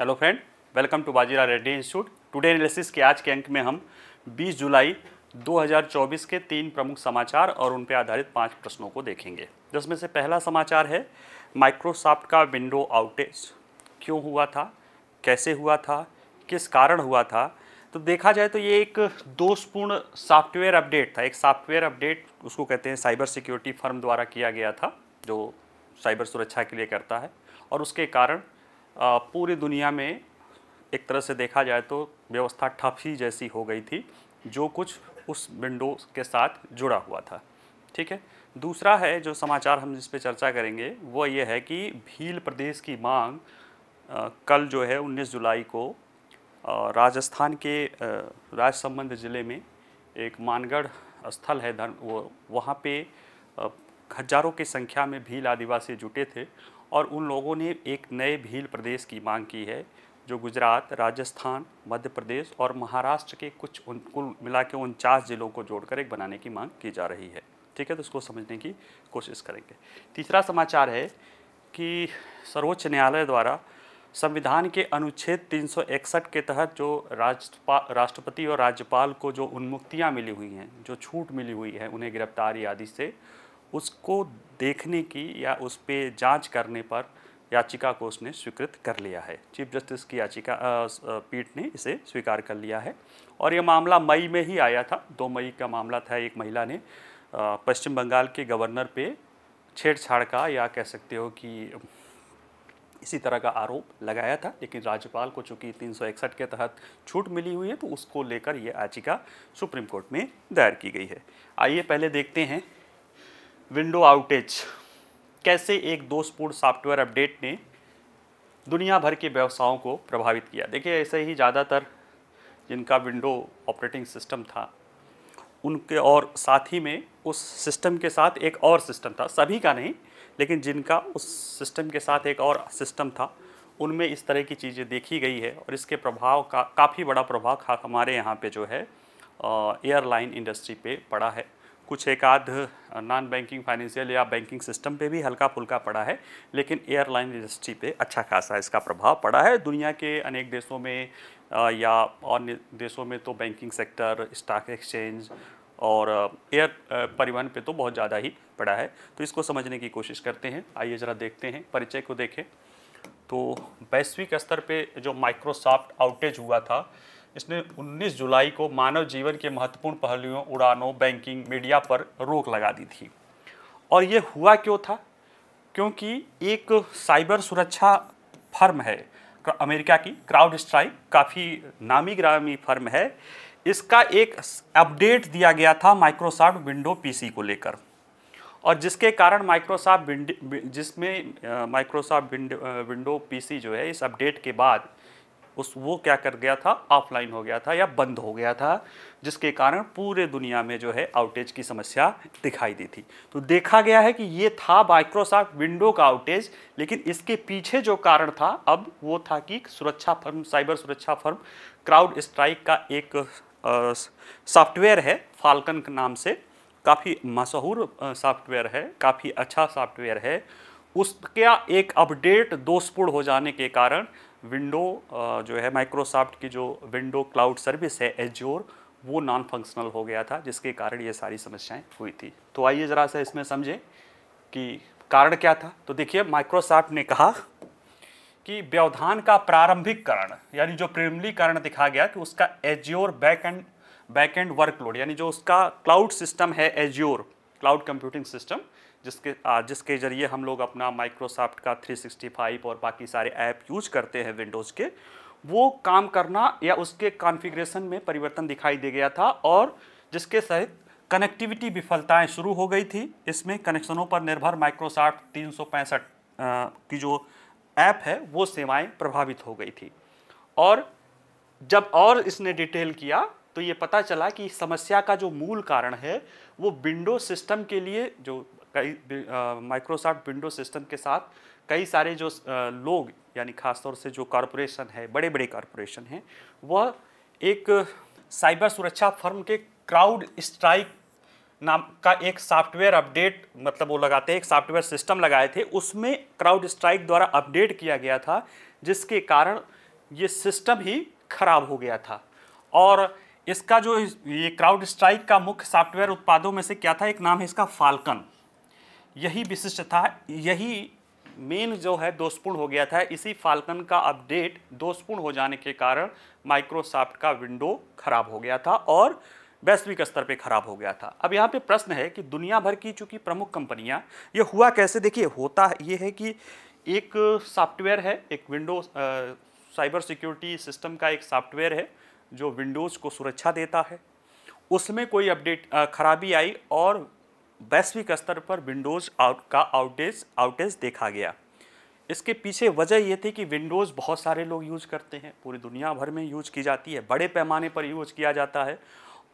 hello friend welcome to Bajira Reddy institute today analysis के आज के अंक में हम 20 जुलाई 2024 के तीन प्रमुख समाचार और उन पर आधारित पांच प्रश्नों को देखेंगे जिसमें से पहला समाचार है माइक्रोसॉफ्ट का विंडो आउटेज क्यों हुआ था कैसे हुआ था किस कारण हुआ था तो देखा जाए तो ये एक दोषपूर्ण सॉफ्टवेयर अपडेट था एक सॉफ्टवेयर अपडेट उसको कहते हैं साइबर सिक्योरिटी फर्म द्वारा किया गया था जो साइबर सुरक्षा के लिए करता है और उसके कारण पूरी दुनिया में एक तरह से देखा जाए तो व्यवस्था ठप ही जैसी हो गई थी जो कुछ उस विंडो के साथ जुड़ा हुआ था ठीक है दूसरा है जो समाचार हम जिस पे चर्चा करेंगे वो ये है कि भील प्रदेश की मांग आ, कल जो है 19 जुलाई को आ, राजस्थान के राजसंबंध ज़िले में एक मानगढ़ स्थल है धर्म वो वहाँ पे हजारों की संख्या में भील आदिवासी जुटे थे और उन लोगों ने एक नए भील प्रदेश की मांग की है जो गुजरात राजस्थान मध्य प्रदेश और महाराष्ट्र के कुछ उन कुल मिला के उनचास ज़िलों को जोड़कर एक बनाने की मांग की जा रही है ठीक है तो उसको समझने की कोशिश करेंगे तीसरा समाचार है कि सर्वोच्च न्यायालय द्वारा संविधान के अनुच्छेद 361 के तहत जो राष्ट्रपा राष्ट्रपति और राज्यपाल को जो उन्मुक्तियाँ मिली हुई हैं जो छूट मिली हुई है उन्हें गिरफ्तारी आदि से उसको देखने की या उस पर जाँच करने पर याचिका को उसने स्वीकृत कर लिया है चीफ जस्टिस की याचिका पीठ ने इसे स्वीकार कर लिया है और यह मामला मई में ही आया था दो मई का मामला था एक महिला ने पश्चिम बंगाल के गवर्नर पे छेड़छाड़ का या कह सकते हो कि इसी तरह का आरोप लगाया था लेकिन राज्यपाल को चूंकि तीन के तहत छूट मिली हुई है तो उसको लेकर यह याचिका सुप्रीम कोर्ट में दायर की गई है आइए पहले देखते हैं विंडो आउटेज कैसे एक दोषपूर्ण सॉफ्टवेयर अपडेट ने दुनिया भर के व्यवसायों को प्रभावित किया देखिए ऐसे ही ज़्यादातर जिनका विंडो ऑपरेटिंग सिस्टम था उनके और साथ ही में उस सिस्टम के साथ एक और सिस्टम था सभी का नहीं लेकिन जिनका उस सिस्टम के साथ एक और सिस्टम था उनमें इस तरह की चीज़ें देखी गई है और इसके प्रभाव का काफ़ी बड़ा प्रभाव हमारे यहाँ पे जो है एयरलाइन इंडस्ट्री पे पड़ा है कुछ एक आध नॉन बैंकिंग फाइनेंशियल या बैंकिंग सिस्टम पे भी हल्का फुल्का पड़ा है लेकिन एयरलाइन इंडस्ट्री पे अच्छा खासा इसका प्रभाव पड़ा है दुनिया के अनेक देशों में या और देशों में तो बैंकिंग सेक्टर स्टॉक एक्सचेंज और एयर परिवहन पे तो बहुत ज़्यादा ही पड़ा है तो इसको समझने की कोशिश करते हैं आइए ज़रा देखते हैं परिचय को देखें तो वैश्विक स्तर पे जो माइक्रोसॉफ्ट आउटेज हुआ था इसने 19 जुलाई को मानव जीवन के महत्वपूर्ण पहलुओं उड़ानों बैंकिंग मीडिया पर रोक लगा दी थी और ये हुआ क्यों था क्योंकि एक साइबर सुरक्षा फर्म है अमेरिका की क्राउड स्ट्राइक काफ़ी नामी ग्रामी फर्म है इसका एक अपडेट दिया गया था माइक्रोसॉफ्ट विंडो पीसी को लेकर और जिसके कारण माइक्रोसॉफ्ट विंड जिसमें माइक्रोसॉफ्ट विंडो विंडो पीसी जो है इस अपडेट के बाद उस वो क्या कर गया था ऑफलाइन हो गया था या बंद हो गया था जिसके कारण पूरे दुनिया में जो है आउटेज की समस्या दिखाई दी थी तो देखा गया है कि ये था माइक्रोसॉफ्ट विंडो का आउटेज लेकिन इसके पीछे जो कारण था अब वो था कि सुरक्षा फर्म साइबर सुरक्षा फर्म क्राउड स्ट्राइक का एक सॉफ्टवेयर है फाल्कन के नाम से काफ़ी मशहूर सॉफ्टवेयर है काफ़ी अच्छा सॉफ्टवेयर है उसका एक अपडेट दोषपूर्ण हो जाने के कारण विंडो जो है माइक्रोसॉफ्ट की जो विंडो क्लाउड सर्विस है एजोर वो नॉन फंक्शनल हो गया था जिसके कारण ये सारी समस्याएं हुई थी तो आइए ज़रा सा इसमें समझें कि कारण क्या था तो देखिए माइक्रोसॉफ्ट ने कहा कि व्यवधान का प्रारंभिक कारण यानी जो प्रेमली कारण दिखा गया कि उसका Azure back end back end workload यानी जो उसका क्लाउड सिस्टम है एजियोर क्लाउड कंप्यूटिंग सिस्टम जिसके जिसके ज़रिए हम लोग अपना माइक्रोसॉफ्ट का 365 और बाकी सारे ऐप यूज करते हैं विंडोज़ के वो काम करना या उसके कॉन्फ़िगरेशन में परिवर्तन दिखाई दे गया था और जिसके सहित कनेक्टिविटी विफलताएं शुरू हो गई थी इसमें कनेक्शनों पर निर्भर माइक्रोसॉफ्ट तीन की जो ऐप है वो सेवाएँ प्रभावित हो गई थी और जब और इसने डिटेल किया तो ये पता चला कि समस्या का जो मूल कारण है वो विंडो सिस्टम के लिए जो कई माइक्रोसॉफ्ट विंडो सिस्टम के साथ कई सारे जो लोग यानी खासतौर से जो कॉरपोरेशन है बड़े बड़े कॉरपोरेशन हैं वह एक साइबर सुरक्षा फर्म के क्राउड स्ट्राइक नाम का एक सॉफ्टवेयर अपडेट मतलब वो लगाते हैं एक सॉफ्टवेयर सिस्टम लगाए थे उसमें क्राउड स्ट्राइक द्वारा अपडेट किया गया था जिसके कारण ये सिस्टम ही खराब हो गया था और इसका जो ये क्राउड स्ट्राइक का मुख्य सॉफ्टवेयर उत्पादों में से क्या था एक नाम है इसका फाल्कन यही विशिष्ट था यही मेन जो है दोषपूर्ण हो गया था इसी फाल्कन का अपडेट दोषपूर्ण हो जाने के कारण माइक्रोसॉफ्ट का विंडो खराब हो गया था और वैश्विक स्तर पे खराब हो गया था अब यहाँ पे प्रश्न है कि दुनिया भर की चूँकि प्रमुख कंपनियाँ ये हुआ कैसे देखिए होता ये है कि एक सॉफ्टवेयर है एक विंडो साइबर सिक्योरिटी सिस्टम का एक सॉफ्टवेयर है जो विंडोज़ को सुरक्षा देता है उसमें कोई अपडेट खराबी आई और वैश्विक स्तर पर विंडोज़ आउट का आउटेज आउटेज देखा गया इसके पीछे वजह यह थी कि विंडोज़ बहुत सारे लोग यूज़ करते हैं पूरी दुनिया भर में यूज की जाती है बड़े पैमाने पर यूज किया जाता है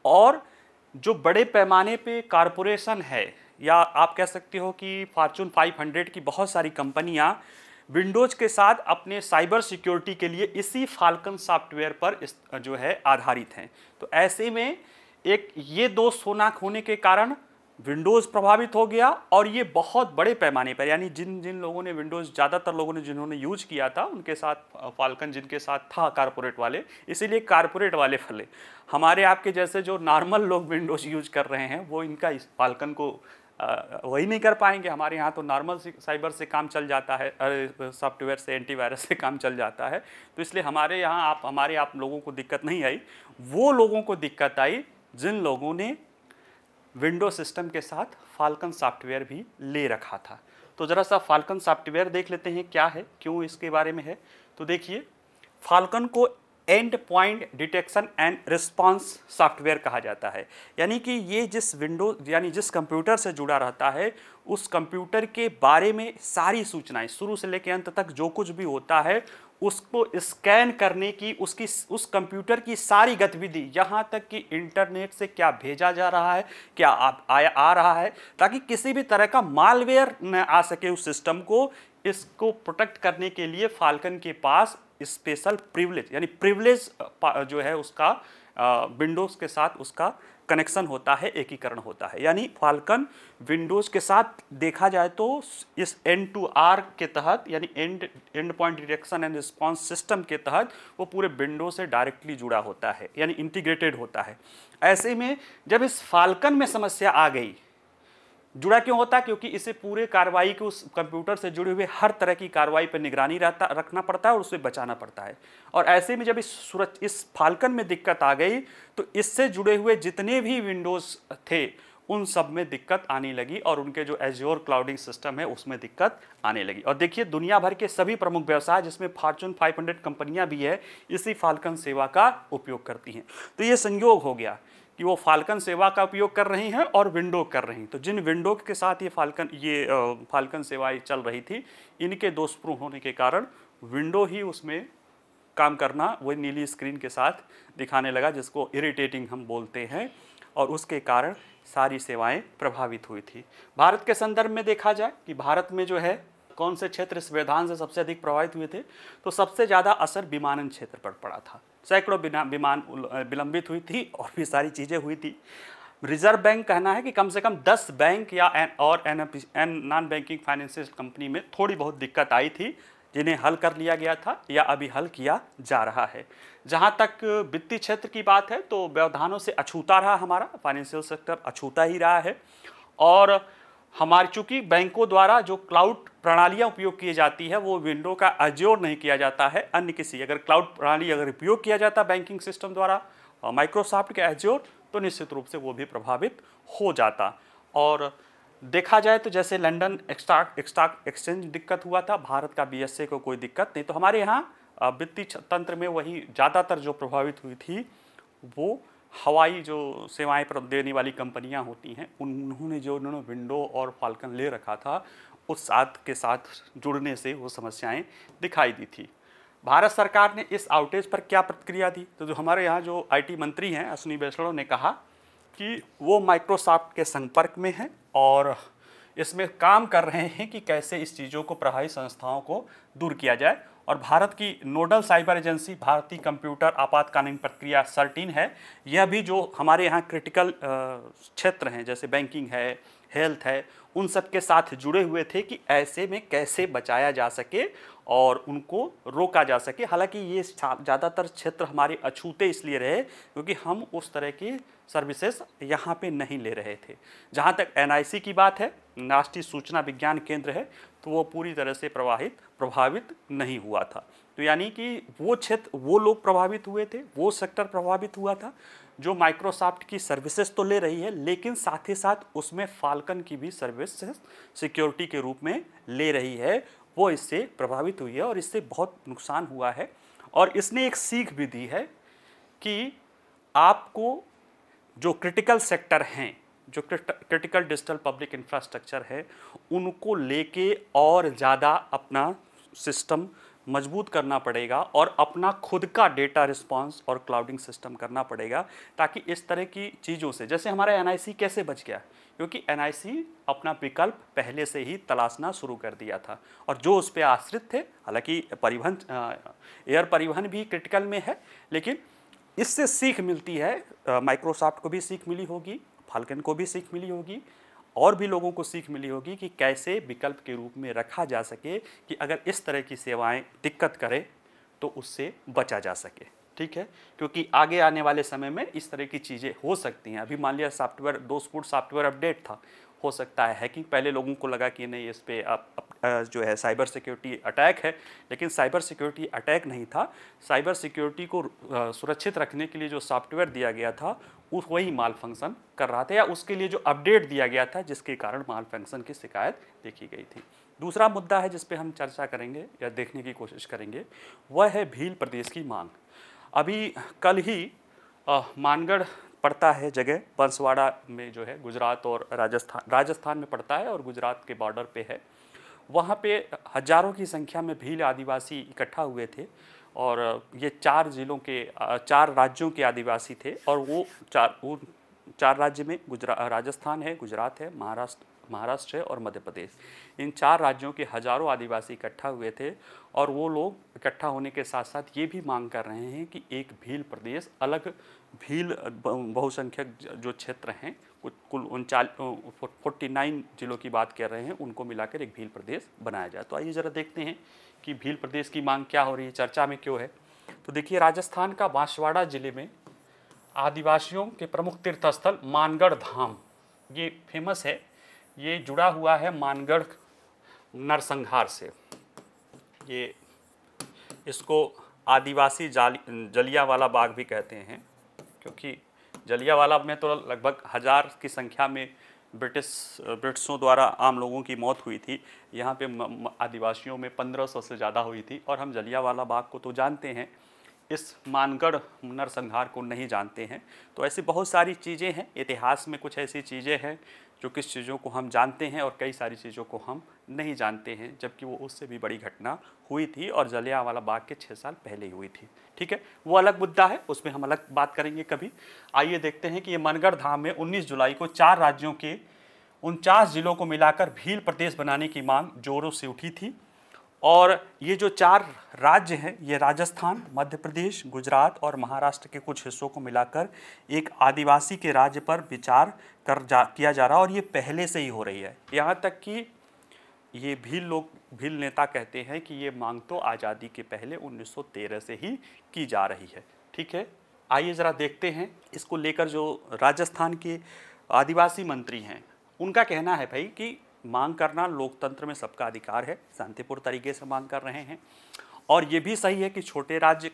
और जो बड़े पैमाने पे कारपोरेशन है या आप कह सकते हो कि फार्चून 500 की बहुत सारी कंपनियां विंडोज़ के साथ अपने साइबर सिक्योरिटी के लिए इसी फाल्कन सॉफ्टवेयर पर इस जो है आधारित हैं तो ऐसे में एक ये दो होना होने के कारण विंडोज़ प्रभावित हो गया और ये बहुत बड़े पैमाने पर यानी जिन जिन लोगों ने विंडोज़ ज़्यादातर लोगों ने जिन्होंने यूज किया था उनके साथ फाल्कन जिनके साथ था कारपोरेट वाले इसीलिए कारपोरेट वाले फले हमारे आपके जैसे जो नॉर्मल लोग विंडोज़ यूज कर रहे हैं वो इनका इस फाल्कन को वही नहीं कर पाएंगे हमारे यहाँ तो नॉर्मल साइबर से काम चल जाता है सॉफ्टवेयर से एंटीवायरस से काम चल जाता है तो इसलिए हमारे यहाँ आप हमारे आप लोगों को दिक्कत नहीं आई वो लोगों को दिक्कत आई जिन लोगों ने विंडो सिस्टम के साथ फाल्कन सॉफ्टवेयर भी ले रखा था तो ज़रा सा फाल्कन सॉफ्टवेयर देख लेते हैं क्या है क्यों इसके बारे में है तो देखिए फाल्कन को endpoint detection and response software कहा जाता है यानी कि ये जिस विंडो यानी जिस कंप्यूटर से जुड़ा रहता है उस कंप्यूटर के बारे में सारी सूचनाएं शुरू से लेकर अंत तक जो कुछ भी होता है उसको स्कैन करने की उसकी उस कंप्यूटर की सारी गतिविधि यहाँ तक कि इंटरनेट से क्या भेजा जा रहा है क्या आ, आ, आ रहा है ताकि किसी भी तरह का मालवेयर न आ सके उस सिस्टम को इसको प्रोटेक्ट करने के लिए फाल्कन के पास स्पेशल प्रिविलेज यानी प्रिविलेज जो है उसका विंडोज़ के साथ उसका कनेक्शन होता है एकीकरण होता है यानी फाल्कन विंडोज़ के साथ देखा जाए तो इस एन टू आर के तहत यानी end endpoint detection and response system के तहत वो पूरे विंडो से डायरेक्टली जुड़ा होता है यानी इंटीग्रेटेड होता है ऐसे में जब इस फाल्कन में समस्या आ गई जुड़ा क्यों होता है क्योंकि इसे पूरे कार्रवाई को उस कंप्यूटर से जुड़े हुए हर तरह की कार्रवाई पर निगरानी रहता रखना पड़ता है और उसे बचाना पड़ता है और ऐसे में जब इस सुरक्ष इस फाल्कन में दिक्कत आ गई तो इससे जुड़े हुए जितने भी विंडोज़ थे उन सब में दिक्कत आने लगी और उनके जो एज्योर क्लाउडिंग सिस्टम है उसमें दिक्कत आने लगी और देखिए दुनिया भर के सभी प्रमुख व्यवसाय जिसमें फॉर्चून 500 कंपनियां भी है इसी फाल्कन सेवा का उपयोग करती हैं तो ये संयोग हो गया कि वो फाल्कन सेवा का उपयोग कर रही हैं और विंडो कर रही हैं तो जिन विंडो के साथ ये फाल्कन ये फाल्कन सेवाएं चल रही थी इनके दोषपूर्ण होने के कारण विंडो ही उसमें काम करना वो नीली स्क्रीन के साथ दिखाने लगा जिसको इरिटेटिंग हम बोलते हैं और उसके कारण सारी सेवाएं प्रभावित हुई थी भारत के संदर्भ में देखा जाए कि भारत में जो है कौन से क्षेत्र व्यवधान से सबसे अधिक प्रभावित हुए थे तो सबसे ज़्यादा असर विमानन क्षेत्र पर पड़ा था सैकड़ों विमान विलंबित हुई थी और भी सारी चीज़ें हुई थी रिजर्व बैंक कहना है कि कम से कम 10 बैंक या एन और N N non banking financial company में थोड़ी बहुत दिक्कत आई थी जिन्हें हल कर लिया गया था या अभी हल किया जा रहा है जहाँ तक वित्तीय क्षेत्र की बात है तो व्यवधानों से अछूता रहा हमारा फाइनेंशियल सेक्टर अछूता ही रहा है और हमारे चूँकि बैंकों द्वारा जो क्लाउड प्रणालियाँ उपयोग की जाती है वो विंडो का अजोर नहीं किया जाता है अन्य किसी अगर क्लाउड प्रणाली अगर उपयोग किया जाता बैंकिंग सिस्टम द्वारा माइक्रोसॉफ्ट के एज्योर तो निश्चित रूप से वो भी प्रभावित हो जाता और देखा जाए तो जैसे लंदन एक्स्टाक स्टॉक एक्सचेंज दिक्कत हुआ था भारत का बीएसए को कोई दिक्कत नहीं तो हमारे यहाँ वित्तीय तंत्र में वही ज़्यादातर जो प्रभावित हुई थी वो हवाई जो सेवाएं देने वाली कंपनियां होती हैं उन्होंने जो उन्होंने विंडो और फाल्कन ले रखा था उस साथ के साथ जुड़ने से वो समस्याएं दिखाई दी थी भारत सरकार ने इस आउटेज पर क्या प्रतिक्रिया दी तो जो हमारे यहाँ जो आईटी मंत्री हैं अश्विनी वैष्णव ने कहा कि वो माइक्रोसॉफ्ट के संपर्क में हैं और इसमें काम कर रहे हैं कि कैसे इस चीज़ों को पढ़ाई संस्थाओं को दूर किया जाए और भारत की नोडल साइबर एजेंसी भारतीय कंप्यूटर आपातकालीन प्रक्रिया सर्टीन है यह भी जो हमारे यहाँ क्रिटिकल क्षेत्र हैं जैसे बैंकिंग है हेल्थ है उन सब के साथ जुड़े हुए थे कि ऐसे में कैसे बचाया जा सके और उनको रोका जा सके हालांकि ये ज़्यादातर क्षेत्र हमारे अछूते इसलिए रहे क्योंकि हम उस तरह की सर्विसेज यहाँ पे नहीं ले रहे थे जहाँ तक एनआईसी की बात है राष्ट्रीय सूचना विज्ञान केंद्र है तो वो पूरी तरह से प्रवाहित प्रभावित नहीं हुआ था तो यानी कि वो क्षेत्र वो लोग प्रभावित हुए थे वो सेक्टर प्रभावित हुआ था जो माइक्रोसॉफ्ट की सर्विसेज तो ले रही है लेकिन साथ ही साथ उसमें फाल्कन की भी सर्विस सिक्योरिटी के रूप में ले रही है वो इससे प्रभावित हुई है और इससे बहुत नुकसान हुआ है और इसने एक सीख भी दी है कि आपको जो क्रिटिकल सेक्टर हैं जो क्रिटिकल डिजिटल पब्लिक इंफ्रास्ट्रक्चर है उनको लेके और ज़्यादा अपना सिस्टम मजबूत करना पड़ेगा और अपना खुद का डेटा रिस्पांस और क्लाउडिंग सिस्टम करना पड़ेगा ताकि इस तरह की चीज़ों से जैसे हमारा एन कैसे बच गया क्योंकि एन अपना विकल्प पहले से ही तलाशना शुरू कर दिया था और जो उस पर आश्रित थे हालांकि परिवहन एयर परिवहन भी क्रिटिकल में है लेकिन इससे सीख मिलती है माइक्रोसॉफ्ट को भी सीख मिली होगी फाल्कन को भी सीख मिली होगी और भी लोगों को सीख मिली होगी कि कैसे विकल्प के रूप में रखा जा सके कि अगर इस तरह की सेवाएं दिक्कत करें तो उससे बचा जा सके ठीक है क्योंकि आगे आने वाले समय में इस तरह की चीज़ें हो सकती हैं अभी मान लिया सॉफ्टवेयर दो स्पूट सॉफ्टवेयर अपडेट था हो सकता है हैकिंग पहले लोगों को लगा कि नहीं इस पर आप जो है साइबर सिक्योरिटी अटैक है लेकिन साइबर सिक्योरिटी अटैक नहीं था साइबर सिक्योरिटी को सुरक्षित रखने के लिए जो सॉफ्टवेयर दिया गया था उस वही माल फंक्शन कर रहा था या उसके लिए जो अपडेट दिया गया था जिसके कारण माल फंक्शन की शिकायत देखी गई थी दूसरा मुद्दा है जिस हम चर्चा करेंगे या देखने की कोशिश करेंगे वह है भील प्रदेश की मांग अभी कल ही मानगढ़ पड़ता है जगह बंसवाड़ा में जो है गुजरात और राजस्थान राजस्थान में पड़ता है और गुजरात के बॉर्डर पे है वहाँ पे हजारों की संख्या में भील आदिवासी इकट्ठा हुए थे और ये चार जिलों के चार राज्यों के आदिवासी थे और वो चार वो चार राज्य में गुजरा राजस्थान है गुजरात है महाराष्ट्र महाराष्ट्र और मध्य प्रदेश इन चार राज्यों के हजारों आदिवासी इकट्ठा हुए थे और वो लोग इकट्ठा होने के साथ साथ ये भी मांग कर रहे हैं कि एक भील प्रदेश अलग भील बहुसंख्यक जो क्षेत्र हैं कुल उनचाल फोर्टी नाइन जिलों की बात कर रहे हैं उनको मिलाकर एक भील प्रदेश बनाया जाए तो आइए ज़रा देखते हैं कि भील प्रदेश की मांग क्या हो रही है चर्चा में क्यों है तो देखिए राजस्थान का बांसवाड़ा जिले में आदिवासियों के प्रमुख तीर्थस्थल मानगढ़ धाम ये फेमस है ये जुड़ा हुआ है मानगढ़ नरसंहार से ये इसको आदिवासी जलिया जलियावाला बाग भी कहते हैं क्योंकि जलियावाला में तो लगभग हज़ार की संख्या में ब्रिटिश ब्रिटिशों द्वारा आम लोगों की मौत हुई थी यहाँ पे आदिवासियों में पंद्रह सौ से ज़्यादा हुई थी और हम जलियावाला बाग को तो जानते हैं इस मानगढ़ नरसंहार को नहीं जानते हैं तो ऐसी बहुत सारी चीज़ें हैं इतिहास में कुछ ऐसी चीज़ें हैं जो किस चीज़ों को हम जानते हैं और कई सारी चीज़ों को हम नहीं जानते हैं जबकि वो उससे भी बड़ी घटना हुई थी और जलिया वाला बाग के छः साल पहले ही हुई थी ठीक है वो अलग मुद्दा है उसमें हम अलग बात करेंगे कभी आइए देखते हैं कि ये मनगढ़ धाम में उन्नीस जुलाई को चार राज्यों के उनचास जिलों को मिलाकर भील प्रदेश बनाने की मांग जोरों से उठी थी और ये जो चार राज्य हैं ये राजस्थान मध्य प्रदेश गुजरात और महाराष्ट्र के कुछ हिस्सों को मिलाकर एक आदिवासी के राज्य पर विचार कर जा किया जा रहा है और ये पहले से ही हो रही है यहाँ तक कि ये भील लोग भील नेता कहते हैं कि ये मांग तो आज़ादी के पहले 1913 से ही की जा रही है ठीक है आइए ज़रा देखते हैं इसको लेकर जो राजस्थान के आदिवासी मंत्री हैं उनका कहना है भाई कि मांग करना लोकतंत्र में सबका अधिकार है शांतिपूर्ण तरीके से मांग कर रहे हैं और ये भी सही है कि छोटे राज्य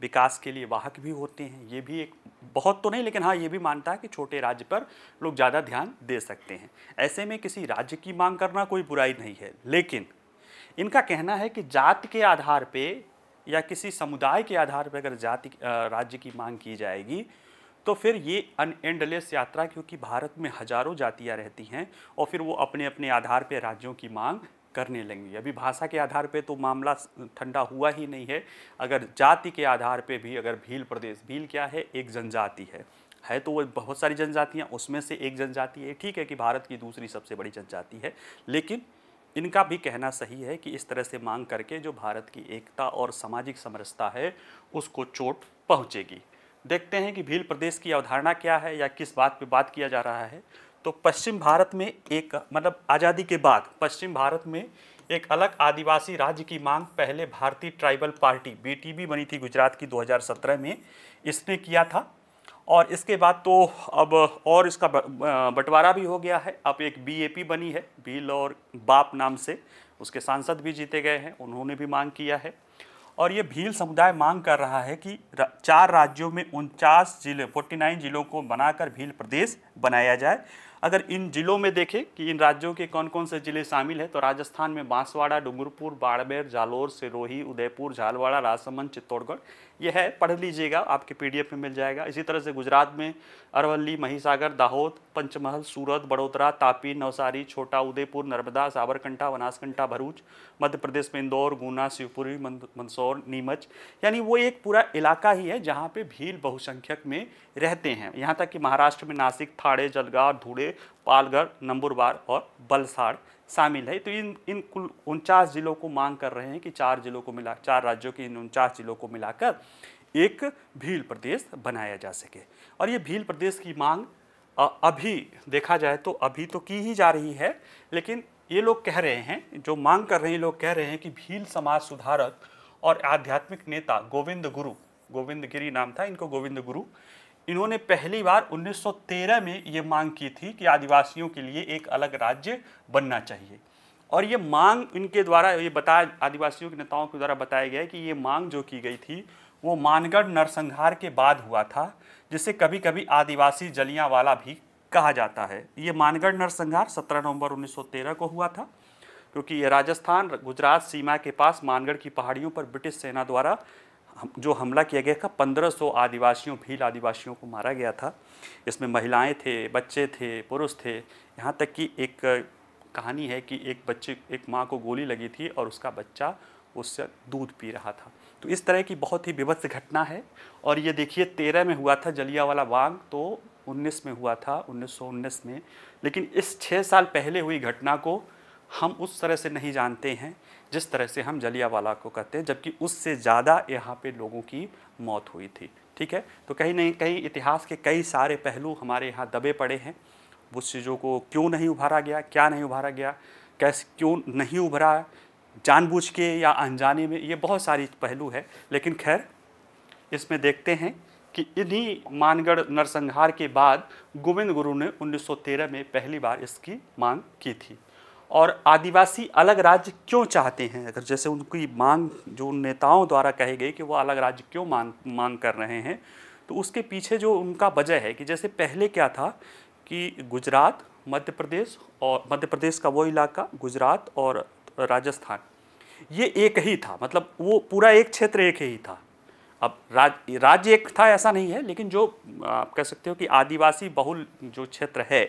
विकास के लिए वाहक भी होते हैं ये भी एक बहुत तो नहीं लेकिन हाँ ये भी मानता है कि छोटे राज्य पर लोग ज़्यादा ध्यान दे सकते हैं ऐसे में किसी राज्य की मांग करना कोई बुराई नहीं है लेकिन इनका कहना है कि जात के आधार पे या किसी समुदाय के आधार पर अगर जाति राज्य की मांग की जाएगी तो फिर ये अन एंडलेस यात्रा क्योंकि भारत में हजारों जातियाँ रहती हैं और फिर वो अपने अपने आधार पर राज्यों की मांग करने लगेंगी अभी भाषा के आधार पे तो मामला ठंडा हुआ ही नहीं है अगर जाति के आधार पे भी अगर भील प्रदेश भील क्या है एक जनजाति है है तो वो बहुत सारी जनजातियाँ उसमें से एक जनजाति है ठीक है कि भारत की दूसरी सबसे बड़ी जनजाति है लेकिन इनका भी कहना सही है कि इस तरह से मांग करके जो भारत की एकता और सामाजिक समरसता है उसको चोट पहुँचेगी देखते हैं कि भील प्रदेश की अवधारणा क्या है या किस बात पे बात किया जा रहा है तो पश्चिम भारत में एक मतलब आज़ादी के बाद पश्चिम भारत में एक अलग आदिवासी राज्य की मांग पहले भारतीय ट्राइबल पार्टी बीटीबी बनी थी गुजरात की 2017 में इसने किया था और इसके बाद तो अब और इसका बंटवारा भी हो गया है अब एक बीएपी बनी है भील और बाप नाम से उसके सांसद भी जीते गए हैं उन्होंने भी मांग किया है और ये भील समुदाय मांग कर रहा है कि चार राज्यों में उनचास जिले 49 जिलों को बनाकर भील प्रदेश बनाया जाए अगर इन जिलों में देखें कि इन राज्यों के कौन कौन से जिले शामिल हैं तो राजस्थान में बांसवाड़ा डूंगरपुर बाड़मेर जालोर सिरोही उदयपुर झालवाड़ा राजसमंद चित्तौड़गढ़ यह है पढ़ लीजिएगा आपके पीडीएफ में मिल जाएगा इसी तरह से गुजरात में अरवली महिसागर दाहोद पंचमहल सूरत बड़ोदरा तापी नवसारी छोटा उदयपुर नर्मदा साबरकंठा बनासकंठा भरूच मध्य प्रदेश में इंदौर गुना शिवपुरी मंदसौर नीमच यानी वो एक पूरा इलाका ही है जहाँ पे भील बहुसंख्यक में रहते हैं यहाँ तक कि महाराष्ट्र में नासिक थाड़े जलगांव धूड़े पालगढ़ नंबुरबार और बलसाड़ शामिल है तो इन इन कुल उनचास जिलों को मांग कर रहे हैं कि चार जिलों को मिला चार राज्यों के इन उनचास जिलों को मिलाकर एक भील प्रदेश बनाया जा सके और ये भील प्रदेश की मांग अभी देखा जाए तो अभी तो की ही जा रही है लेकिन ये लोग कह रहे हैं जो मांग कर रहे हैं लोग कह रहे हैं कि भील समाज सुधारक और आध्यात्मिक नेता गोविंद गुरु गोविंद गिरी नाम था इनको गोविंद गुरु इन्होंने पहली बार 1913 में ये मांग की थी कि आदिवासियों के लिए एक अलग राज्य बनना चाहिए और ये मांग इनके द्वारा ये बताया आदिवासियों के नेताओं के द्वारा बताया गया है कि ये मांग जो की गई थी वो मानगढ़ नरसंहार के बाद हुआ था जिसे कभी कभी आदिवासी जलियावाला भी कहा जाता है ये मानगढ़ नरसंहार 17 नवंबर 1913 को हुआ था क्योंकि ये राजस्थान गुजरात सीमा के पास मानगढ़ की पहाड़ियों पर ब्रिटिश सेना द्वारा जो हमला किया गया था 1500 आदिवासियों भील आदिवासियों को मारा गया था इसमें महिलाएं थे बच्चे थे पुरुष थे यहाँ तक कि एक कहानी है कि एक बच्चे एक माँ को गोली लगी थी और उसका बच्चा उससे दूध पी रहा था तो इस तरह की बहुत ही विभत्स घटना है और ये देखिए तेरह में हुआ था जलिया वाला बाग तो उन्नीस में हुआ था उन्नीस में लेकिन इस छः साल पहले हुई घटना को हम उस तरह से नहीं जानते हैं जिस तरह से हम जलियावाला को कहते हैं जबकि उससे ज़्यादा यहाँ पे लोगों की मौत हुई थी ठीक है तो कहीं नहीं कहीं इतिहास के कई सारे पहलू हमारे यहाँ दबे पड़े हैं उस चीज़ों को क्यों नहीं उभारा गया क्या नहीं उभारा गया कैसे क्यों नहीं उभरा जानबूझ के या अनजाने में ये बहुत सारी पहलू है लेकिन खैर इसमें देखते हैं कि इन्हीं मानगढ़ नरसंहार के बाद गोविंद गुरु ने 1913 में पहली बार इसकी मांग की थी और आदिवासी अलग राज्य क्यों चाहते हैं अगर जैसे उनकी मांग जो नेताओं द्वारा कहे गई कि वो अलग राज्य क्यों मांग मांग कर रहे हैं तो उसके पीछे जो उनका वजह है कि जैसे पहले क्या था कि गुजरात मध्य प्रदेश और मध्य प्रदेश का वो इलाका गुजरात और राजस्थान ये एक ही था मतलब वो पूरा एक क्षेत्र एक ही था अब राज राज्य एक था ऐसा नहीं है लेकिन जो आप कह सकते हो कि आदिवासी बहुल जो क्षेत्र है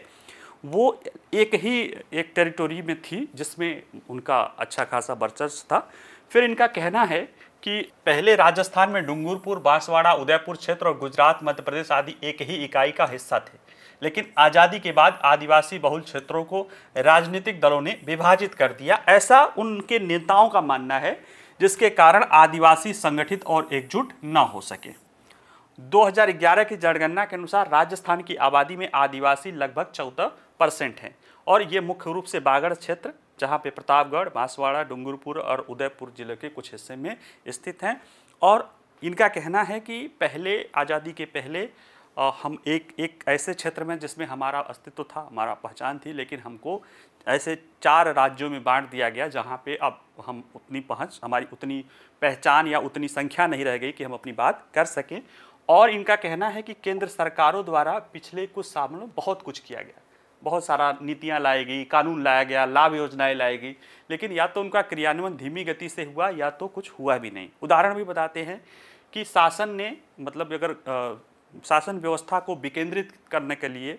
वो एक ही एक टेरिटोरी में थी जिसमें उनका अच्छा खासा वर्चस्व था फिर इनका कहना है कि पहले राजस्थान में डूंगरपुर बांसवाड़ा उदयपुर क्षेत्र और गुजरात मध्य प्रदेश आदि एक ही इकाई का हिस्सा थे लेकिन आज़ादी के बाद आदिवासी बहुल क्षेत्रों को राजनीतिक दलों ने विभाजित कर दिया ऐसा उनके नेताओं का मानना है जिसके कारण आदिवासी संगठित और एकजुट न हो सके 2011 की जनगणना के अनुसार राजस्थान की आबादी में आदिवासी लगभग चौदह परसेंट हैं और ये मुख्य रूप से बागड़ क्षेत्र जहाँ पे प्रतापगढ़ बांसवाड़ा डूंगरपुर और उदयपुर जिले के कुछ हिस्से में स्थित हैं और इनका कहना है कि पहले आज़ादी के पहले आ, हम एक एक ऐसे क्षेत्र में जिसमें हमारा अस्तित्व था हमारा पहचान थी लेकिन हमको ऐसे चार राज्यों में बांट दिया गया जहाँ पे अब हम उतनी पहुँच हमारी उतनी पहचान या उतनी संख्या नहीं रह गई कि हम अपनी बात कर सकें और इनका कहना है कि केंद्र सरकारों द्वारा पिछले कुछ सालों में बहुत कुछ किया गया बहुत सारा नीतियाँ लाई गई कानून लाया गया लाभ योजनाएं लाई गई लेकिन या तो उनका क्रियान्वयन धीमी गति से हुआ या तो कुछ हुआ भी नहीं उदाहरण भी बताते हैं कि शासन ने मतलब अगर शासन व्यवस्था को विकेंद्रित करने के लिए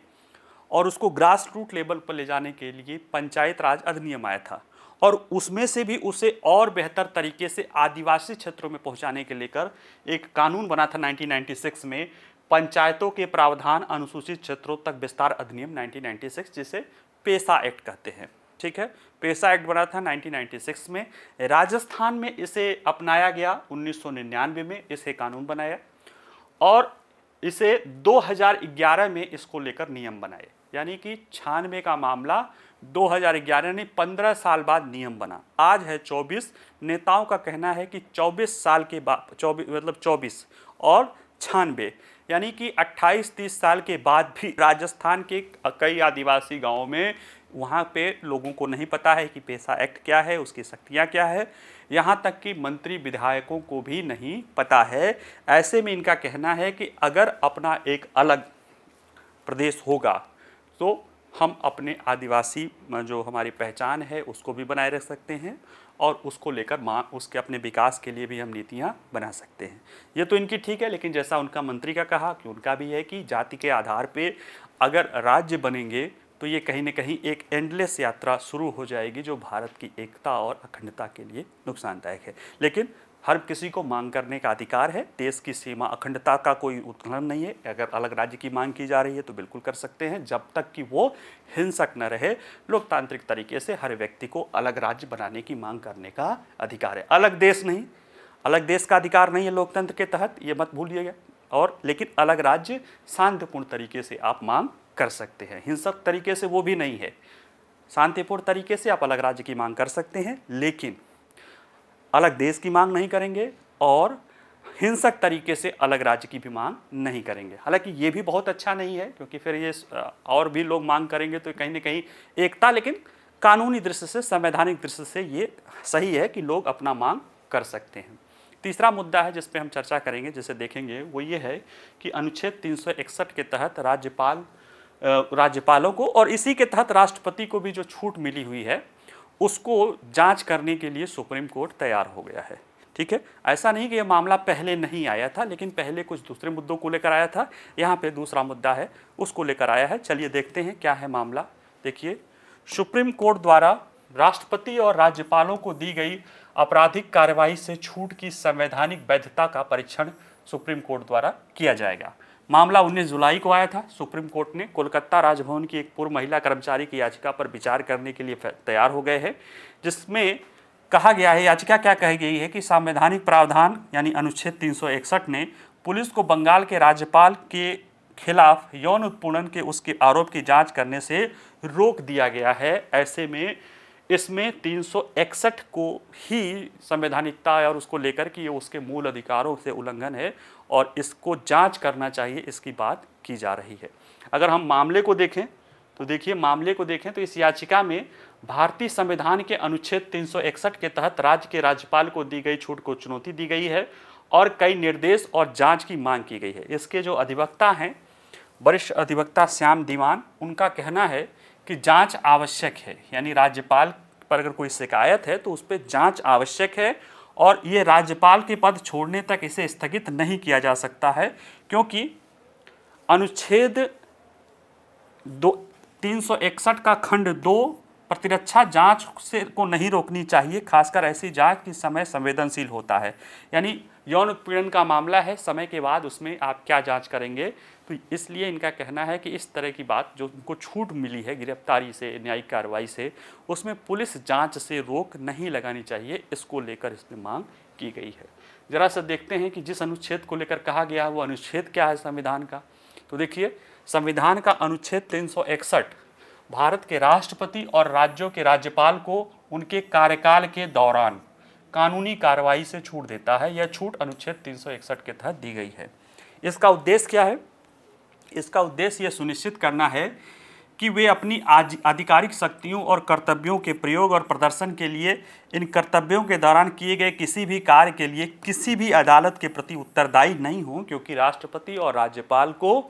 और उसको ग्रास रूट लेवल पर ले जाने के लिए पंचायत राज अधिनियम आया था और उसमें से भी उसे और बेहतर तरीके से आदिवासी क्षेत्रों में पहुंचाने के लेकर एक कानून बना था 1996 में पंचायतों के प्रावधान अनुसूचित क्षेत्रों तक विस्तार अधिनियम 1996 जिसे पेशा एक्ट कहते हैं ठीक है पेशा एक्ट बना था 1996 में राजस्थान में इसे अपनाया गया 1999 में इसे कानून बनाया और इसे 2011 में इसको लेकर नियम बनाए यानी कि छानवे का मामला 2011 ने पंद्रह साल बाद नियम बना आज है 24 नेताओं का कहना है कि 24 साल के बाद चौबीस मतलब 24 और छानबे यानी कि 28-30 साल के बाद भी राजस्थान के कई आदिवासी गाँव में वहाँ पे लोगों को नहीं पता है कि पेशा एक्ट क्या है उसकी शक्तियाँ क्या है यहाँ तक कि मंत्री विधायकों को भी नहीं पता है ऐसे में इनका कहना है कि अगर अपना एक अलग प्रदेश होगा तो हम अपने आदिवासी जो हमारी पहचान है उसको भी बनाए रख सकते हैं और उसको लेकर माँ उसके अपने विकास के लिए भी हम नीतियाँ बना सकते हैं ये तो इनकी ठीक है लेकिन जैसा उनका मंत्री का कहा कि उनका भी है कि जाति के आधार पर अगर राज्य बनेंगे तो ये कहीं ना कहीं एक एंडलेस यात्रा शुरू हो जाएगी जो भारत की एकता और अखंडता के लिए नुकसानदायक है लेकिन हर किसी को मांग करने का अधिकार है देश की सीमा अखंडता का कोई उत्खनन नहीं है अगर अलग राज्य की मांग की जा रही है तो बिल्कुल कर सकते हैं जब तक कि वो हिंसक न रहे लोकतांत्रिक तरीके से हर व्यक्ति को अलग राज्य बनाने की मांग करने का अधिकार है अलग देश नहीं अलग देश का अधिकार नहीं है लोकतंत्र के तहत ये मत भूलिएगा और लेकिन अलग राज्य शांतिपूर्ण तरीके से आप मांग कर सकते हैं हिंसक तरीके से वो भी नहीं है शांतिपूर्ण तरीके से आप अलग राज्य की मांग कर सकते हैं लेकिन अलग देश की मांग नहीं करेंगे और हिंसक तरीके से अलग राज्य की भी मांग नहीं करेंगे हालांकि ये भी बहुत अच्छा नहीं है क्योंकि फिर ये और भी लोग मांग करेंगे तो कहीं ना कहीं एकता लेकिन कानूनी दृष्टि से संवैधानिक दृष्टि से ये सही है कि लोग अपना मांग कर सकते हैं तीसरा मुद्दा है जिस पर हम चर्चा करेंगे जिसे देखेंगे वो ये है कि अनुच्छेद तीन के तहत राज्यपाल राज्यपालों को और इसी के तहत राष्ट्रपति को भी जो छूट मिली हुई है उसको जांच करने के लिए सुप्रीम कोर्ट तैयार हो गया है ठीक है ऐसा नहीं कि यह मामला पहले नहीं आया था लेकिन पहले कुछ दूसरे मुद्दों को लेकर आया था यहाँ पे दूसरा मुद्दा है उसको लेकर आया है चलिए देखते हैं क्या है मामला देखिए सुप्रीम कोर्ट द्वारा राष्ट्रपति और राज्यपालों को दी गई आपराधिक कार्यवाही से छूट की संवैधानिक वैधता का परीक्षण सुप्रीम कोर्ट द्वारा किया जाएगा मामला 19 जुलाई को आया था सुप्रीम कोर्ट ने कोलकाता राजभवन की एक पूर्व महिला कर्मचारी की याचिका पर विचार करने के लिए तैयार हो गए हैं जिसमें कहा गया है याचिका क्या कही गई है कि संवैधानिक प्रावधान यानी अनुच्छेद 361 ने पुलिस को बंगाल के राज्यपाल के खिलाफ यौन उत्पीड़न के उसके आरोप की जांच करने से रोक दिया गया है ऐसे में इसमें तीन को ही संवैधानिकता और उसको लेकर कि ये उसके मूल अधिकारों से उल्लंघन है और इसको जांच करना चाहिए इसकी बात की जा रही है अगर हम मामले को देखें तो देखिए मामले को देखें तो इस याचिका में भारतीय संविधान के अनुच्छेद 361 के तहत राज्य के राज्यपाल को दी गई छूट को चुनौती दी गई है और कई निर्देश और जाँच की मांग की गई है इसके जो अधिवक्ता हैं वरिष्ठ अधिवक्ता श्याम दीवान उनका कहना है कि जांच आवश्यक है यानी राज्यपाल पर अगर कोई शिकायत है तो उस पर जाँच आवश्यक है और ये राज्यपाल के पद छोड़ने तक इसे स्थगित नहीं किया जा सकता है क्योंकि अनुच्छेद दो तीन का खंड दो प्रतिरक्षा जांच से को नहीं रोकनी चाहिए खासकर ऐसी जांच की समय संवेदनशील होता है यानी यौन उत्पीड़न का मामला है समय के बाद उसमें आप क्या जांच करेंगे तो इसलिए इनका कहना है कि इस तरह की बात जो उनको छूट मिली है गिरफ्तारी से न्यायिक कार्रवाई से उसमें पुलिस जांच से रोक नहीं लगानी चाहिए इसको लेकर इसमें मांग की गई है जरा सा देखते हैं कि जिस अनुच्छेद को लेकर कहा गया है वो अनुच्छेद क्या है संविधान का तो देखिए संविधान का अनुच्छेद तीन भारत के राष्ट्रपति और राज्यों के राज्यपाल को उनके कार्यकाल के दौरान कानूनी कार्रवाई से छूट देता है यह छूट अनुच्छेद तीन के तहत दी गई है इसका उद्देश्य क्या है इसका उद्देश्य यह सुनिश्चित करना है कि वे अपनी आधिकारिक शक्तियों और कर्तव्यों के प्रयोग और प्रदर्शन के लिए इन कर्तव्यों के दौरान किए गए किसी भी कार्य के लिए किसी भी अदालत के प्रति उत्तरदायी नहीं हों क्योंकि राष्ट्रपति और राज्यपाल को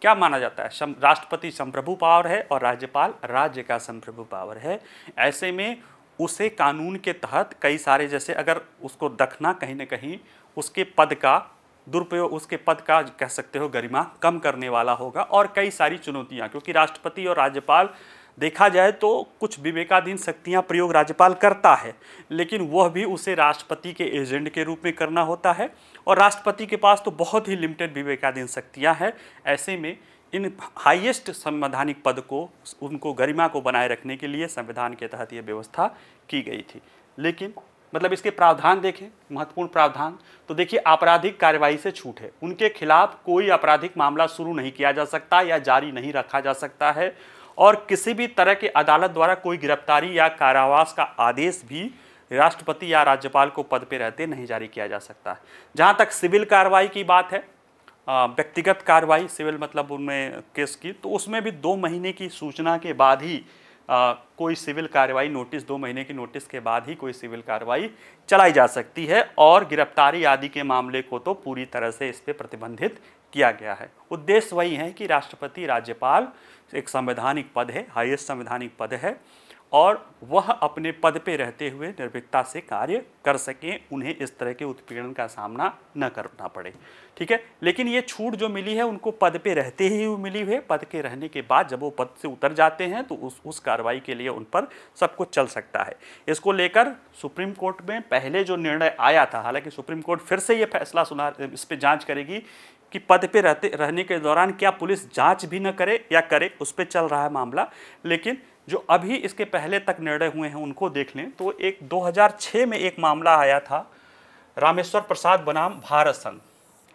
क्या माना जाता है सम राष्ट्रपति संप्रभु पावर है और राज्यपाल राज्य का संप्रभु पावर है ऐसे में उसे कानून के तहत कई सारे जैसे अगर उसको दखना कहीं ना कहीं उसके पद का दुरुपयोग उसके पद का कह सकते हो गरिमा कम करने वाला होगा और कई सारी चुनौतियाँ क्योंकि राष्ट्रपति और राज्यपाल देखा जाए तो कुछ विवेकाधीन शक्तियाँ प्रयोग राज्यपाल करता है लेकिन वह भी उसे राष्ट्रपति के एजेंट के रूप में करना होता है और राष्ट्रपति के पास तो बहुत ही लिमिटेड विवेकाधीन शक्तियाँ हैं ऐसे में इन हाईएस्ट संवैधानिक पद को उनको गरिमा को बनाए रखने के लिए संविधान के तहत ये व्यवस्था की गई थी लेकिन मतलब इसके प्रावधान देखें महत्वपूर्ण प्रावधान तो देखिए आपराधिक कार्यवाही से छूट है उनके खिलाफ कोई आपराधिक मामला शुरू नहीं किया जा सकता या जारी नहीं रखा जा सकता है और किसी भी तरह के अदालत द्वारा कोई गिरफ्तारी या कारावास का आदेश भी राष्ट्रपति या राज्यपाल को पद पर रहते नहीं जारी किया जा सकता है जहाँ तक सिविल कार्रवाई की बात है व्यक्तिगत कार्रवाई सिविल मतलब उनमें केस की तो उसमें भी दो महीने की सूचना के बाद ही आ, कोई सिविल कार्रवाई नोटिस दो महीने की नोटिस के बाद ही कोई सिविल कार्रवाई चलाई जा सकती है और गिरफ्तारी आदि के मामले को तो पूरी तरह से इस पर प्रतिबंधित किया गया है उद्देश्य वही है कि राष्ट्रपति राज्यपाल एक संवैधानिक पद है हाईएस्ट संवैधानिक पद है और वह अपने पद पे रहते हुए निर्भीकता से कार्य कर सकें उन्हें इस तरह के उत्पीड़न का सामना न करना पड़े ठीक है लेकिन ये छूट जो मिली है उनको पद पे रहते ही मिली हुई पद के रहने के बाद जब वो पद से उतर जाते हैं तो उस उस कार्रवाई के लिए उन पर सब कुछ चल सकता है इसको लेकर सुप्रीम कोर्ट में पहले जो निर्णय आया था हालांकि सुप्रीम कोर्ट फिर से ये फैसला सुना इस पर जाँच करेगी कि पद पे रहते रहने के दौरान क्या पुलिस जांच भी न करे या करे उस पर चल रहा है मामला लेकिन जो अभी इसके पहले तक निर्णय हुए हैं उनको देख लें तो एक 2006 में एक मामला आया था रामेश्वर प्रसाद बनाम भारत संघ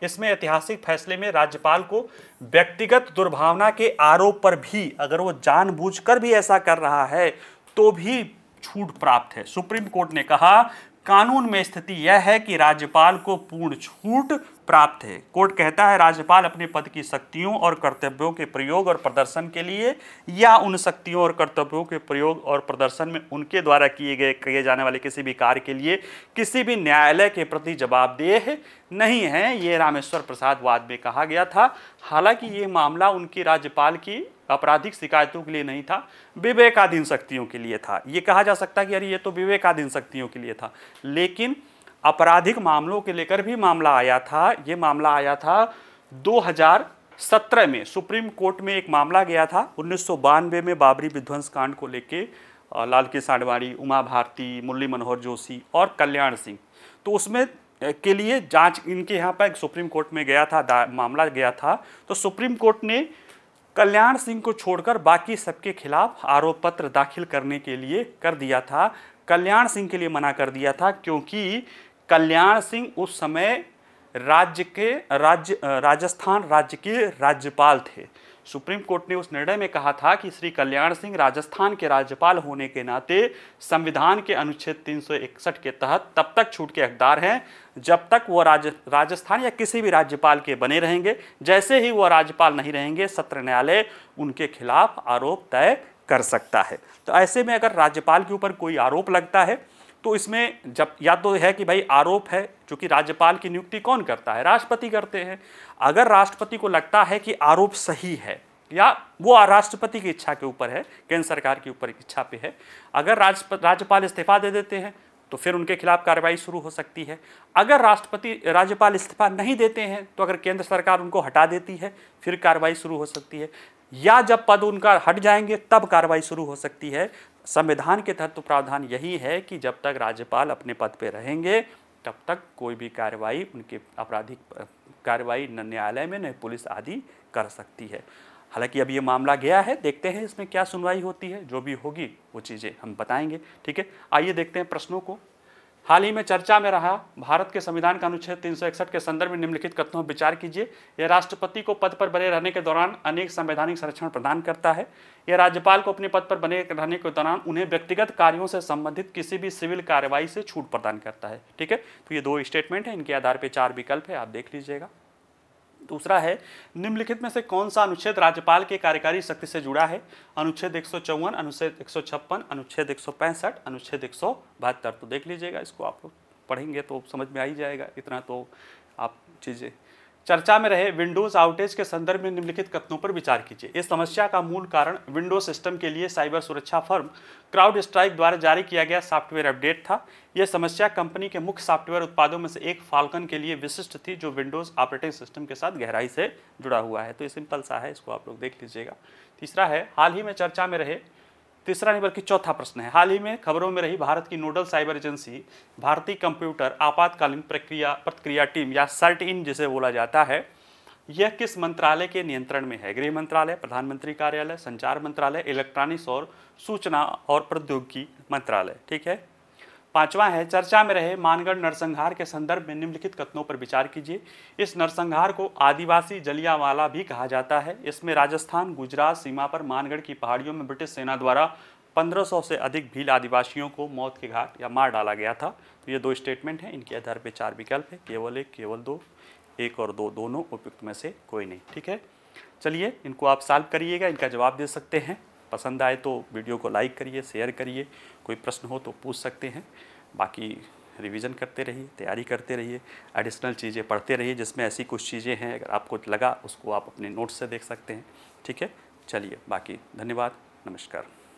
इसमें ऐतिहासिक फैसले में राज्यपाल को व्यक्तिगत दुर्भावना के आरोप पर भी अगर वो जानबूझकर भी ऐसा कर रहा है तो भी छूट प्राप्त है सुप्रीम कोर्ट ने कहा कानून में स्थिति यह है कि राज्यपाल को पूर्ण छूट प्राप्त है कोर्ट कहता है राज्यपाल अपने पद की शक्तियों और कर्तव्यों के प्रयोग और प्रदर्शन के लिए या उन शक्तियों और कर्तव्यों के प्रयोग और प्रदर्शन में उनके द्वारा किए गए किए जाने वाले किसी भी कार्य के लिए किसी भी न्यायालय के प्रति जवाबदेह नहीं है ये रामेश्वर प्रसाद वाद में कहा गया था हालांकि ये मामला उनकी राज्यपाल की आपराधिक शिकायतों के लिए नहीं था विवेकाधीन शक्तियों के लिए था ये कहा जा सकता कि अरे ये तो विवेकाधीन शक्तियों के लिए था लेकिन आपराधिक मामलों के लेकर भी मामला आया था ये मामला आया था 2017 में सुप्रीम कोर्ट में एक मामला गया था उन्नीस में बाबरी विध्वंस कांड को लेके लालकृष्ण साडवाणी उमा भारती मुरली मनोहर जोशी और कल्याण सिंह तो उसमें के लिए जांच इनके यहाँ पर सुप्रीम कोर्ट में गया था मामला गया था तो सुप्रीम कोर्ट ने कल्याण सिंह को छोड़कर बाकी सबके खिलाफ आरोप पत्र दाखिल करने के लिए कर दिया था कल्याण सिंह के लिए मना कर दिया था क्योंकि कल्याण सिंह उस समय राज्य के राज्य राजस्थान राज्य के राज्यपाल थे सुप्रीम कोर्ट ने उस निर्णय में कहा था कि श्री कल्याण सिंह राजस्थान के राज्यपाल होने के नाते संविधान के अनुच्छेद 361 के तहत तब तक छूट के हकदार हैं जब तक वो राज राजस्थान या किसी भी राज्यपाल के बने रहेंगे जैसे ही वो राज्यपाल नहीं रहेंगे सत्र न्यायालय उनके खिलाफ आरोप तय कर सकता है तो ऐसे में अगर राज्यपाल के ऊपर कोई आरोप लगता है तो इसमें जब या तो है कि भाई आरोप है क्योंकि राज्यपाल की नियुक्ति कौन करता है राष्ट्रपति करते हैं अगर राष्ट्रपति को लगता है कि आरोप सही है या वो राष्ट्रपति की इच्छा के ऊपर है केंद्र सरकार के ऊपर इच्छा पे है अगर राज्यपाल इस्तीफा दे देते हैं तो फिर उनके खिलाफ कार्रवाई शुरू हो सकती है अगर राष्ट्रपति राज्यपाल इस्तीफा नहीं देते हैं तो अगर केंद्र सरकार उनको हटा देती है फिर कार्रवाई शुरू हो सकती है या जब पद उनका हट जाएंगे तब कार्रवाई शुरू हो सकती है संविधान के तहत तो प्रावधान यही है कि जब तक राज्यपाल अपने पद पर रहेंगे तब तक कोई भी कार्रवाई उनके आपराधिक कार्रवाई न न्यायालय में न पुलिस आदि कर सकती है हालांकि अब ये मामला गया है देखते हैं इसमें क्या सुनवाई होती है जो भी होगी वो चीज़ें हम बताएंगे ठीक है आइए देखते हैं प्रश्नों को हाल ही में चर्चा में रहा भारत के संविधान का अनुच्छेद तीन के संदर्भ में निम्नलिखित कथनों विचार कीजिए यह राष्ट्रपति को पद पर बने रहने के दौरान अनेक संवैधानिक संरक्षण प्रदान करता है यह राज्यपाल को अपने पद पर बने रहने के दौरान उन्हें व्यक्तिगत कार्यों से संबंधित किसी भी सिविल कार्रवाई से छूट प्रदान करता है ठीक है तो ये दो स्टेटमेंट है इनके आधार पर चार विकल्प है आप देख लीजिएगा दूसरा है निम्नलिखित में से कौन सा अनुच्छेद राज्यपाल के कार्यकारी शक्ति से जुड़ा है अनुच्छेद एक अनुच्छेद एक अनुच्छेद एक अनुच्छेद एक तो देख लीजिएगा इसको आप लोग पढ़ेंगे तो समझ में आ ही जाएगा इतना तो आप चीज़ें चर्चा में रहे विंडोज आउटेज के संदर्भ में निम्नलिखित कथनों पर विचार कीजिए इस समस्या का मूल कारण विंडोज सिस्टम के लिए साइबर सुरक्षा फर्म क्राउड स्ट्राइक द्वारा जारी किया गया सॉफ्टवेयर अपडेट था यह समस्या कंपनी के मुख्य सॉफ्टवेयर उत्पादों में से एक फाल्कन के लिए विशिष्ट थी जो विंडोज ऑपरेटिंग सिस्टम के साथ गहराई से जुड़ा हुआ है तो ये सिंपल सा है इसको आप लोग देख लीजिएगा तीसरा है हाल ही में चर्चा में रहे तीसरा नंबर की चौथा प्रश्न है हाल ही में खबरों में रही भारत की नोडल साइबर एजेंसी भारतीय कंप्यूटर आपातकालीन प्रक्रिया प्रतिक्रिया टीम या सर्ट इन जिसे बोला जाता है यह किस मंत्रालय के नियंत्रण में है गृह मंत्रालय प्रधानमंत्री कार्यालय संचार मंत्रालय इलेक्ट्रॉनिक्स और सूचना और प्रौद्योगिकी मंत्रालय ठीक है पांचवा है चर्चा में रहे मानगढ़ नरसंहार के संदर्भ में निम्नलिखित कथनों पर विचार कीजिए इस नरसंहार को आदिवासी जलियावाला भी कहा जाता है इसमें राजस्थान गुजरात सीमा पर मानगढ़ की पहाड़ियों में ब्रिटिश सेना द्वारा 1500 से अधिक भील आदिवासियों को मौत के घाट या मार डाला गया था तो ये दो स्टेटमेंट हैं इनके आधार पर चार विकल्प है केवल एक केवल दो एक और दो दोनों उपयुक्त में से कोई नहीं ठीक है चलिए इनको आप सॉल्व करिएगा इनका जवाब दे सकते हैं पसंद आए तो वीडियो को लाइक करिए शेयर करिए कोई प्रश्न हो तो पूछ सकते हैं बाकी रिवीजन करते रहिए तैयारी करते रहिए एडिशनल चीज़ें पढ़ते रहिए जिसमें ऐसी कुछ चीज़ें हैं अगर आपको लगा उसको आप अपने नोट्स से देख सकते हैं ठीक है चलिए बाकी धन्यवाद नमस्कार